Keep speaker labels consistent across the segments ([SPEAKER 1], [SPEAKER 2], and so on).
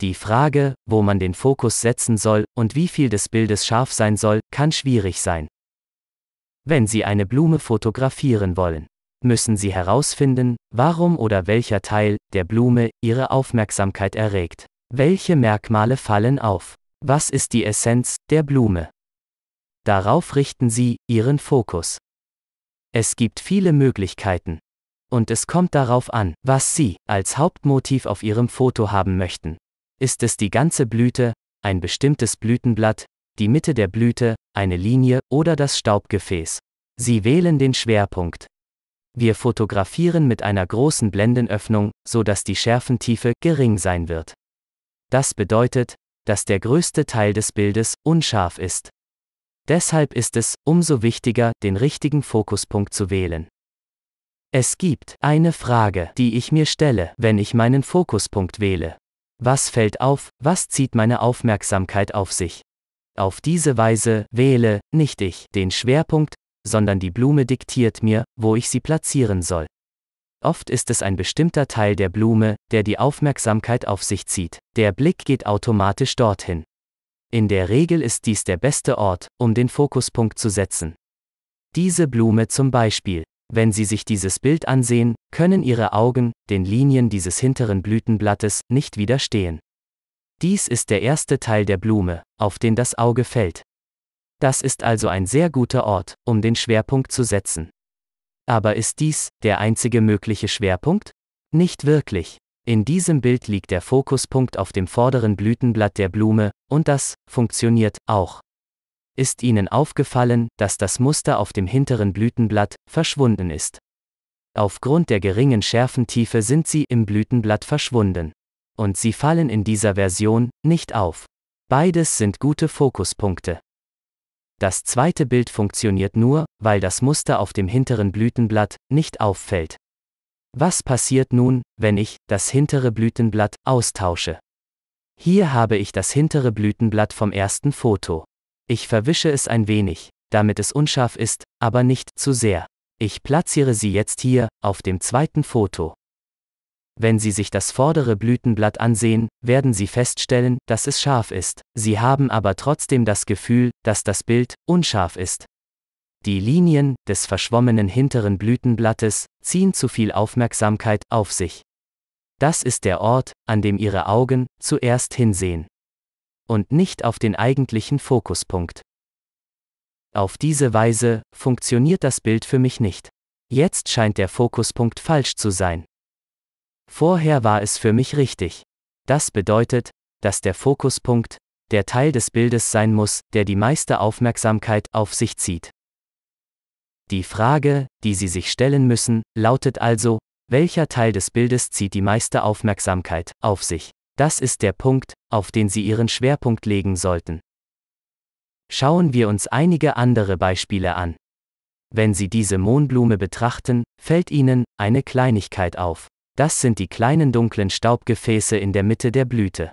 [SPEAKER 1] Die Frage, wo man den Fokus setzen soll und wie viel des Bildes scharf sein soll, kann schwierig sein. Wenn Sie eine Blume fotografieren wollen, müssen Sie herausfinden, warum oder welcher Teil der Blume Ihre Aufmerksamkeit erregt. Welche Merkmale fallen auf? Was ist die Essenz der Blume? Darauf richten Sie Ihren Fokus. Es gibt viele Möglichkeiten. Und es kommt darauf an, was Sie als Hauptmotiv auf Ihrem Foto haben möchten ist es die ganze Blüte, ein bestimmtes Blütenblatt, die Mitte der Blüte, eine Linie oder das Staubgefäß. Sie wählen den Schwerpunkt. Wir fotografieren mit einer großen Blendenöffnung, so dass die Schärfentiefe gering sein wird. Das bedeutet, dass der größte Teil des Bildes unscharf ist. Deshalb ist es umso wichtiger, den richtigen Fokuspunkt zu wählen. Es gibt eine Frage, die ich mir stelle, wenn ich meinen Fokuspunkt wähle. Was fällt auf, was zieht meine Aufmerksamkeit auf sich? Auf diese Weise wähle, nicht ich, den Schwerpunkt, sondern die Blume diktiert mir, wo ich sie platzieren soll. Oft ist es ein bestimmter Teil der Blume, der die Aufmerksamkeit auf sich zieht, der Blick geht automatisch dorthin. In der Regel ist dies der beste Ort, um den Fokuspunkt zu setzen. Diese Blume zum Beispiel. Wenn Sie sich dieses Bild ansehen, können Ihre Augen den Linien dieses hinteren Blütenblattes nicht widerstehen. Dies ist der erste Teil der Blume, auf den das Auge fällt. Das ist also ein sehr guter Ort, um den Schwerpunkt zu setzen. Aber ist dies der einzige mögliche Schwerpunkt? Nicht wirklich. In diesem Bild liegt der Fokuspunkt auf dem vorderen Blütenblatt der Blume, und das funktioniert auch. Ist Ihnen aufgefallen, dass das Muster auf dem hinteren Blütenblatt verschwunden ist? Aufgrund der geringen Schärfentiefe sind sie im Blütenblatt verschwunden. Und sie fallen in dieser Version nicht auf. Beides sind gute Fokuspunkte. Das zweite Bild funktioniert nur, weil das Muster auf dem hinteren Blütenblatt nicht auffällt. Was passiert nun, wenn ich das hintere Blütenblatt austausche? Hier habe ich das hintere Blütenblatt vom ersten Foto. Ich verwische es ein wenig, damit es unscharf ist, aber nicht zu sehr. Ich platziere sie jetzt hier, auf dem zweiten Foto. Wenn Sie sich das vordere Blütenblatt ansehen, werden Sie feststellen, dass es scharf ist, Sie haben aber trotzdem das Gefühl, dass das Bild unscharf ist. Die Linien des verschwommenen hinteren Blütenblattes ziehen zu viel Aufmerksamkeit auf sich. Das ist der Ort, an dem Ihre Augen zuerst hinsehen und nicht auf den eigentlichen Fokuspunkt. Auf diese Weise funktioniert das Bild für mich nicht. Jetzt scheint der Fokuspunkt falsch zu sein. Vorher war es für mich richtig. Das bedeutet, dass der Fokuspunkt, der Teil des Bildes sein muss, der die meiste Aufmerksamkeit auf sich zieht. Die Frage, die Sie sich stellen müssen, lautet also, welcher Teil des Bildes zieht die meiste Aufmerksamkeit auf sich? Das ist der Punkt, auf den Sie Ihren Schwerpunkt legen sollten. Schauen wir uns einige andere Beispiele an. Wenn Sie diese Mohnblume betrachten, fällt Ihnen eine Kleinigkeit auf. Das sind die kleinen dunklen Staubgefäße in der Mitte der Blüte.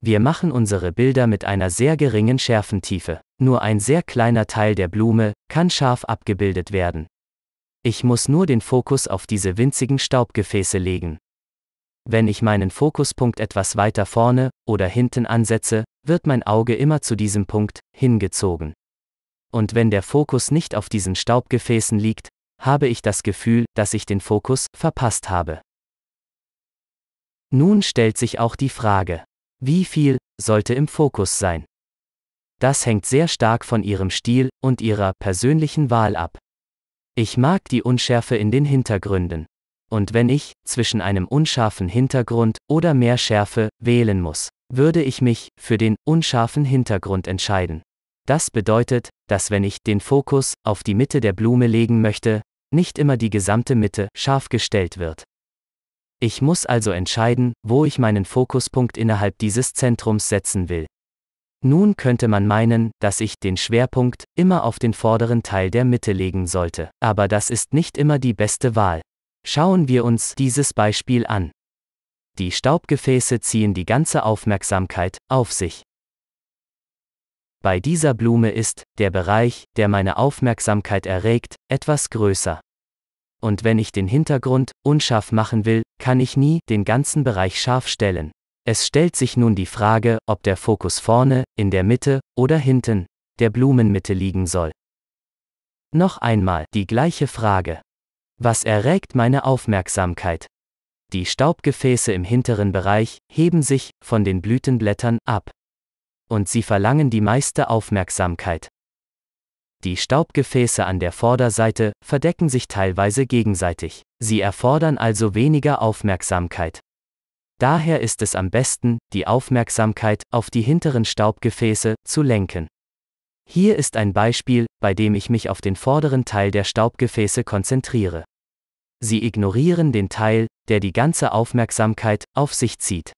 [SPEAKER 1] Wir machen unsere Bilder mit einer sehr geringen Schärfentiefe. Nur ein sehr kleiner Teil der Blume kann scharf abgebildet werden. Ich muss nur den Fokus auf diese winzigen Staubgefäße legen. Wenn ich meinen Fokuspunkt etwas weiter vorne oder hinten ansetze, wird mein Auge immer zu diesem Punkt hingezogen. Und wenn der Fokus nicht auf diesen Staubgefäßen liegt, habe ich das Gefühl, dass ich den Fokus verpasst habe. Nun stellt sich auch die Frage, wie viel sollte im Fokus sein? Das hängt sehr stark von ihrem Stil und ihrer persönlichen Wahl ab. Ich mag die Unschärfe in den Hintergründen. Und wenn ich, zwischen einem unscharfen Hintergrund oder mehr Schärfe, wählen muss, würde ich mich für den unscharfen Hintergrund entscheiden. Das bedeutet, dass wenn ich den Fokus auf die Mitte der Blume legen möchte, nicht immer die gesamte Mitte scharf gestellt wird. Ich muss also entscheiden, wo ich meinen Fokuspunkt innerhalb dieses Zentrums setzen will. Nun könnte man meinen, dass ich den Schwerpunkt immer auf den vorderen Teil der Mitte legen sollte, aber das ist nicht immer die beste Wahl, Schauen wir uns dieses Beispiel an. Die Staubgefäße ziehen die ganze Aufmerksamkeit auf sich. Bei dieser Blume ist der Bereich, der meine Aufmerksamkeit erregt, etwas größer. Und wenn ich den Hintergrund unscharf machen will, kann ich nie den ganzen Bereich scharf stellen. Es stellt sich nun die Frage, ob der Fokus vorne, in der Mitte oder hinten der Blumenmitte liegen soll. Noch einmal die gleiche Frage. Was erregt meine Aufmerksamkeit? Die Staubgefäße im hinteren Bereich heben sich von den Blütenblättern ab. Und sie verlangen die meiste Aufmerksamkeit. Die Staubgefäße an der Vorderseite verdecken sich teilweise gegenseitig. Sie erfordern also weniger Aufmerksamkeit. Daher ist es am besten, die Aufmerksamkeit auf die hinteren Staubgefäße zu lenken. Hier ist ein Beispiel, bei dem ich mich auf den vorderen Teil der Staubgefäße konzentriere. Sie ignorieren den Teil, der die ganze Aufmerksamkeit auf sich zieht.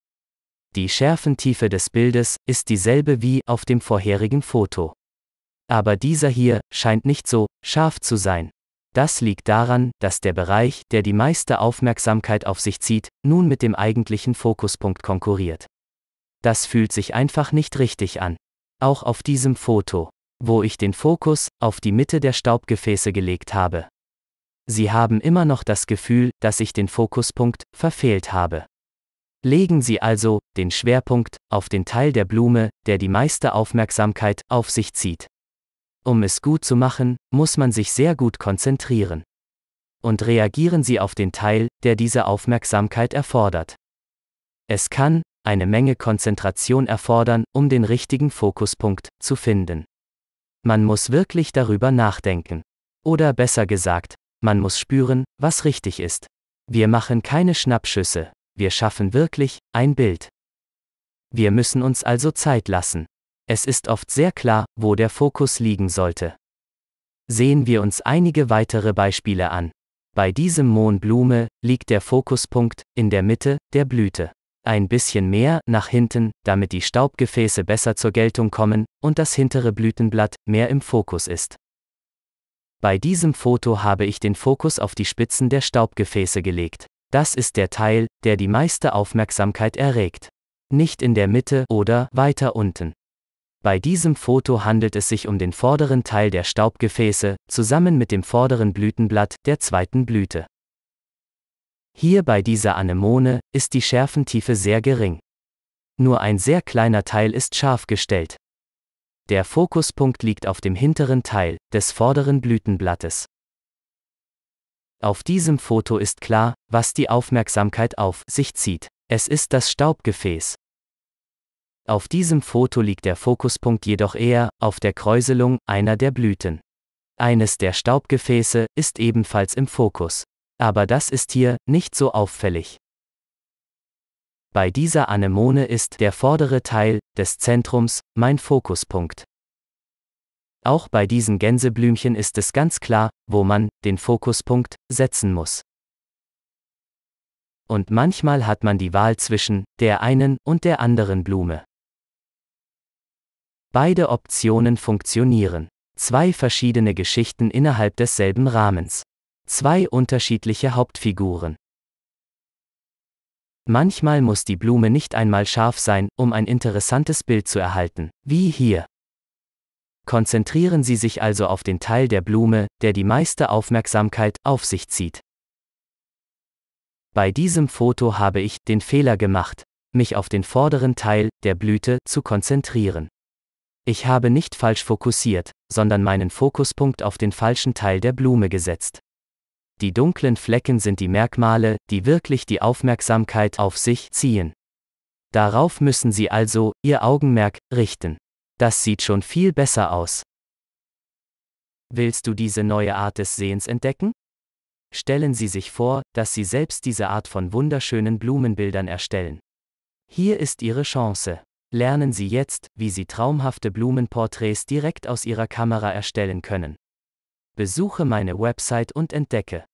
[SPEAKER 1] Die Schärfentiefe des Bildes ist dieselbe wie auf dem vorherigen Foto. Aber dieser hier scheint nicht so scharf zu sein. Das liegt daran, dass der Bereich, der die meiste Aufmerksamkeit auf sich zieht, nun mit dem eigentlichen Fokuspunkt konkurriert. Das fühlt sich einfach nicht richtig an. Auch auf diesem Foto wo ich den Fokus auf die Mitte der Staubgefäße gelegt habe. Sie haben immer noch das Gefühl, dass ich den Fokuspunkt verfehlt habe. Legen Sie also den Schwerpunkt auf den Teil der Blume, der die meiste Aufmerksamkeit auf sich zieht. Um es gut zu machen, muss man sich sehr gut konzentrieren. Und reagieren Sie auf den Teil, der diese Aufmerksamkeit erfordert. Es kann eine Menge Konzentration erfordern, um den richtigen Fokuspunkt zu finden. Man muss wirklich darüber nachdenken. Oder besser gesagt, man muss spüren, was richtig ist. Wir machen keine Schnappschüsse, wir schaffen wirklich ein Bild. Wir müssen uns also Zeit lassen. Es ist oft sehr klar, wo der Fokus liegen sollte. Sehen wir uns einige weitere Beispiele an. Bei diesem Mohnblume liegt der Fokuspunkt in der Mitte der Blüte ein bisschen mehr nach hinten, damit die Staubgefäße besser zur Geltung kommen und das hintere Blütenblatt mehr im Fokus ist. Bei diesem Foto habe ich den Fokus auf die Spitzen der Staubgefäße gelegt. Das ist der Teil, der die meiste Aufmerksamkeit erregt. Nicht in der Mitte oder weiter unten. Bei diesem Foto handelt es sich um den vorderen Teil der Staubgefäße, zusammen mit dem vorderen Blütenblatt der zweiten Blüte. Hier bei dieser Anemone ist die Schärfentiefe sehr gering. Nur ein sehr kleiner Teil ist scharf gestellt. Der Fokuspunkt liegt auf dem hinteren Teil des vorderen Blütenblattes. Auf diesem Foto ist klar, was die Aufmerksamkeit auf sich zieht. Es ist das Staubgefäß. Auf diesem Foto liegt der Fokuspunkt jedoch eher auf der Kräuselung einer der Blüten. Eines der Staubgefäße ist ebenfalls im Fokus. Aber das ist hier nicht so auffällig. Bei dieser Anemone ist der vordere Teil des Zentrums mein Fokuspunkt. Auch bei diesen Gänseblümchen ist es ganz klar, wo man den Fokuspunkt setzen muss. Und manchmal hat man die Wahl zwischen der einen und der anderen Blume. Beide Optionen funktionieren. Zwei verschiedene Geschichten innerhalb desselben Rahmens. Zwei unterschiedliche Hauptfiguren. Manchmal muss die Blume nicht einmal scharf sein, um ein interessantes Bild zu erhalten, wie hier. Konzentrieren Sie sich also auf den Teil der Blume, der die meiste Aufmerksamkeit auf sich zieht. Bei diesem Foto habe ich den Fehler gemacht, mich auf den vorderen Teil der Blüte zu konzentrieren. Ich habe nicht falsch fokussiert, sondern meinen Fokuspunkt auf den falschen Teil der Blume gesetzt. Die dunklen Flecken sind die Merkmale, die wirklich die Aufmerksamkeit auf sich ziehen. Darauf müssen Sie also Ihr Augenmerk richten. Das sieht schon viel besser aus. Willst du diese neue Art des Sehens entdecken? Stellen Sie sich vor, dass Sie selbst diese Art von wunderschönen Blumenbildern erstellen. Hier ist Ihre Chance. Lernen Sie jetzt, wie Sie traumhafte Blumenporträts direkt aus Ihrer Kamera erstellen können. Besuche meine Website und entdecke